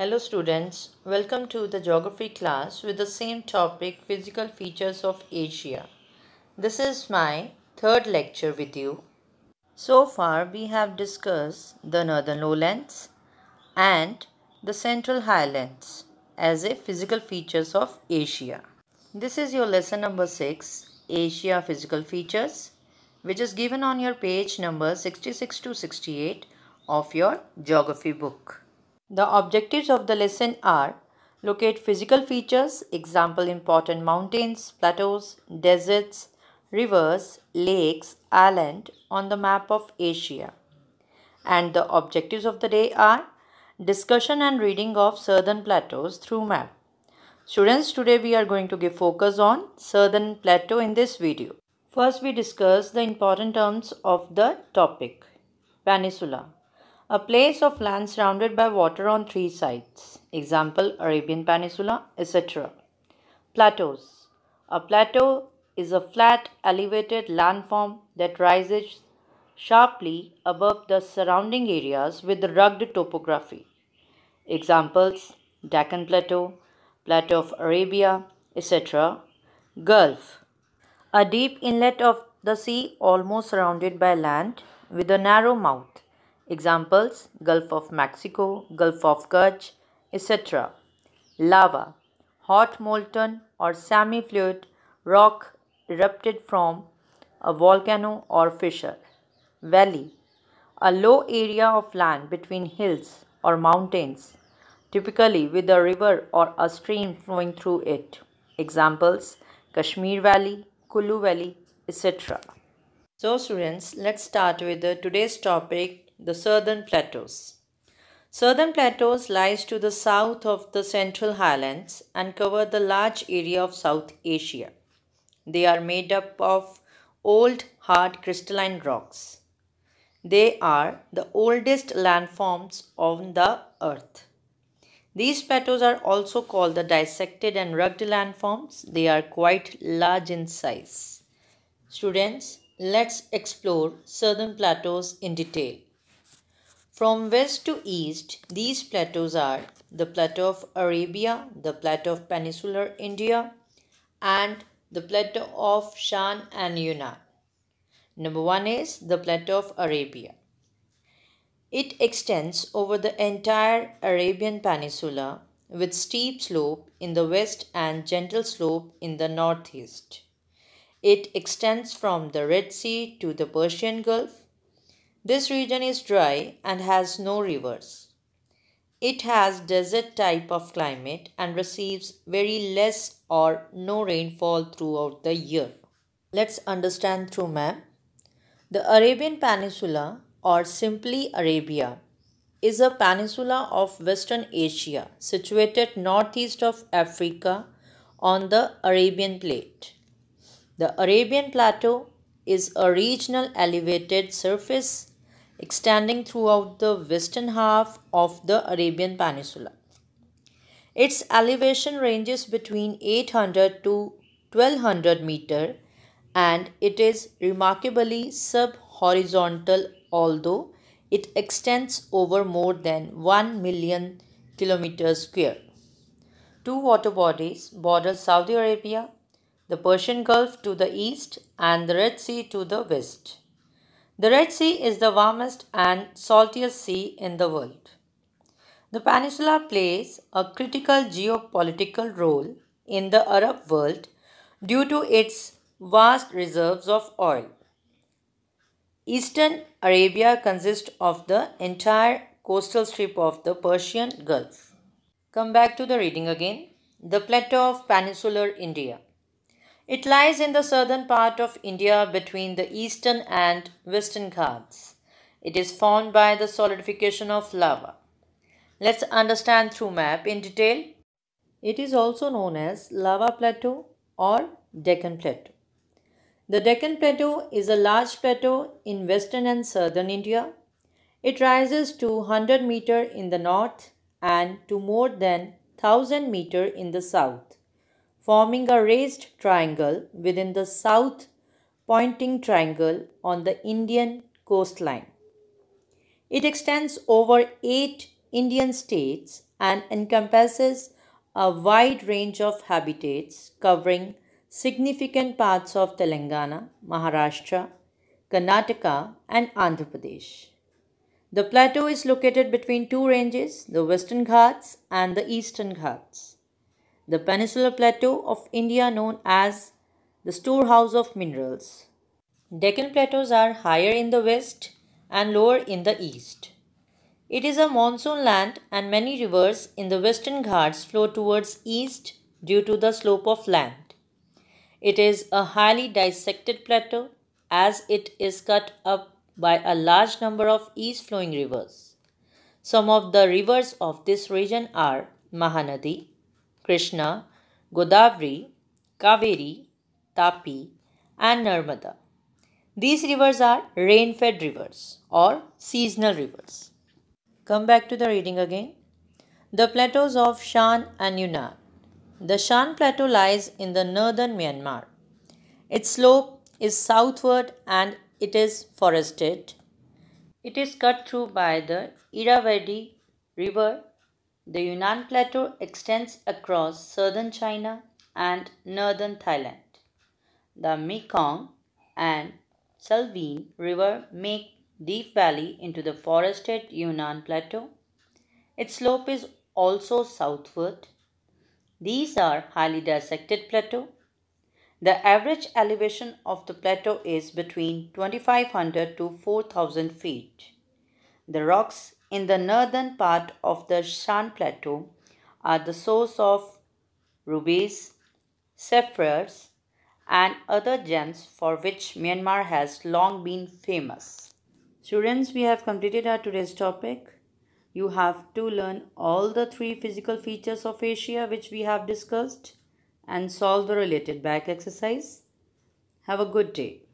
Hello students, welcome to the geography class with the same topic physical features of Asia. This is my third lecture with you. So far we have discussed the northern lowlands and the central highlands as a physical features of Asia. This is your lesson number 6 Asia physical features which is given on your page number 66 to 68 of your geography book. The objectives of the lesson are locate physical features, example important mountains, plateaus, deserts, rivers, lakes, island on the map of Asia. And the objectives of the day are discussion and reading of southern plateaus through map. Students, today we are going to give focus on southern plateau in this video. First, we discuss the important terms of the topic. Peninsula. A place of land surrounded by water on three sides. Example, Arabian Peninsula, etc. Plateaus. A plateau is a flat, elevated landform that rises sharply above the surrounding areas with rugged topography. Examples, Deccan Plateau, Plateau of Arabia, etc. Gulf. A deep inlet of the sea almost surrounded by land with a narrow mouth. Examples Gulf of Mexico, Gulf of Kerch, etc. Lava, hot molten or semi fluid rock erupted from a volcano or fissure. Valley, a low area of land between hills or mountains, typically with a river or a stream flowing through it. Examples Kashmir Valley, Kulu Valley, etc. So, students, let's start with the today's topic the Southern Plateaus. Southern Plateaus lies to the south of the Central Highlands and cover the large area of South Asia. They are made up of old hard crystalline rocks. They are the oldest landforms on the earth. These plateaus are also called the dissected and rugged landforms. They are quite large in size. Students, let's explore southern plateaus in detail. From west to east, these plateaus are the plateau of Arabia, the plateau of peninsular India, and the plateau of Shan and Yunnan. Number one is the plateau of Arabia. It extends over the entire Arabian Peninsula with steep slope in the west and gentle slope in the northeast. It extends from the Red Sea to the Persian Gulf this region is dry and has no rivers. It has desert type of climate and receives very less or no rainfall throughout the year. Let's understand through map. The Arabian Peninsula or simply Arabia is a peninsula of Western Asia situated northeast of Africa on the Arabian Plate. The Arabian Plateau is a regional elevated surface extending throughout the western half of the Arabian Peninsula. Its elevation ranges between 800 to 1200 meter and it is remarkably sub-horizontal although it extends over more than 1 million kilometers square. Two water bodies border Saudi Arabia, the Persian Gulf to the east and the Red Sea to the west. The Red Sea is the warmest and saltiest sea in the world. The peninsula plays a critical geopolitical role in the Arab world due to its vast reserves of oil. Eastern Arabia consists of the entire coastal strip of the Persian Gulf. Come back to the reading again. The plateau of peninsular India. It lies in the southern part of India between the eastern and western Ghats. It is formed by the solidification of lava. Let's understand through map in detail. It is also known as lava plateau or Deccan plateau. The Deccan plateau is a large plateau in western and southern India. It rises to 100 meter in the north and to more than 1000 meter in the south forming a raised triangle within the south pointing triangle on the Indian coastline. It extends over eight Indian states and encompasses a wide range of habitats covering significant parts of Telangana, Maharashtra, Karnataka and Andhra Pradesh. The plateau is located between two ranges, the Western Ghats and the Eastern Ghats the peninsular plateau of India known as the storehouse of minerals. Deccan plateaus are higher in the west and lower in the east. It is a monsoon land and many rivers in the western ghats flow towards east due to the slope of land. It is a highly dissected plateau as it is cut up by a large number of east flowing rivers. Some of the rivers of this region are Mahanadi, Krishna, Godavari, Kaveri, Tapi, and Narmada. These rivers are rain fed rivers or seasonal rivers. Come back to the reading again. The plateaus of Shan and Yunnan. The Shan Plateau lies in the northern Myanmar. Its slope is southward and it is forested. It is cut through by the Irrawaddy River the Yunnan Plateau extends across southern China and northern Thailand. The Mekong and Salween River make Deep Valley into the forested Yunnan Plateau. Its slope is also southward. These are highly dissected plateau. The average elevation of the plateau is between 2500 to 4000 feet. The rocks in the northern part of the Shan Plateau are the source of rubies, sapphires, and other gems for which Myanmar has long been famous. Students, we have completed our today's topic. You have to learn all the three physical features of Asia which we have discussed and solve the related back exercise. Have a good day.